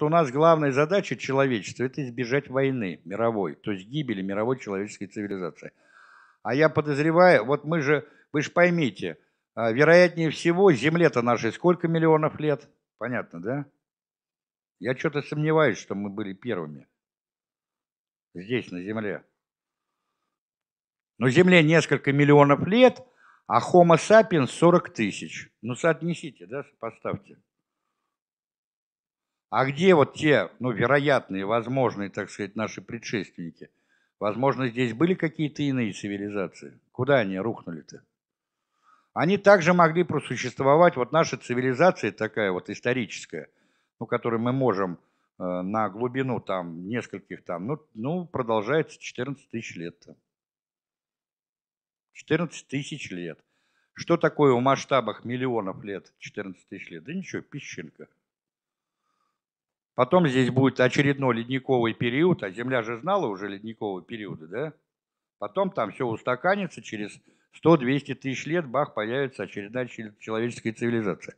что у нас главная задача человечества – это избежать войны мировой, то есть гибели мировой человеческой цивилизации. А я подозреваю, вот мы же, вы же поймите, а, вероятнее всего, Земле-то нашей сколько миллионов лет? Понятно, да? Я что-то сомневаюсь, что мы были первыми здесь, на Земле. Но Земле несколько миллионов лет, а Homo sapiens 40 тысяч. Ну, соотнесите, да, поставьте. А где вот те, ну, вероятные, возможные, так сказать, наши предшественники? Возможно, здесь были какие-то иные цивилизации. Куда они рухнули-то? Они также могли просуществовать, вот наша цивилизация такая вот историческая, ну, которую мы можем э, на глубину там нескольких там, ну, ну продолжается 14 тысяч лет. Там. 14 тысяч лет. Что такое в масштабах миллионов лет 14 тысяч лет? Да ничего, песчинка. Потом здесь будет очередной ледниковый период, а Земля же знала уже ледниковые периоды, да? Потом там все устаканится, через 100-200 тысяч лет, бах, появится очередная человеческая цивилизация.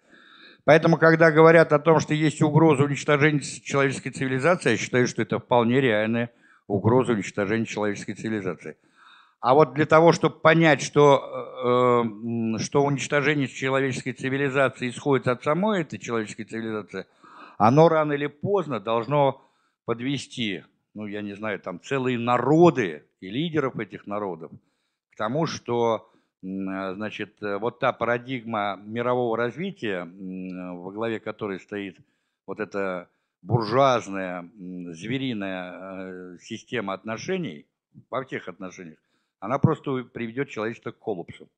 Поэтому, когда говорят о том, что есть угроза уничтожения человеческой цивилизации, я считаю, что это вполне реальная угроза уничтожения человеческой цивилизации. А вот для того, чтобы понять, что, э, что уничтожение человеческой цивилизации исходит от самой этой человеческой цивилизации – оно рано или поздно должно подвести, ну, я не знаю, там целые народы и лидеров этих народов к тому, что, э, значит, э, вот та парадигма мирового развития, э, во главе которой стоит вот эта буржуазная, звериная система отношений, во всех отношениях, она просто приведет человечество к коллапсу.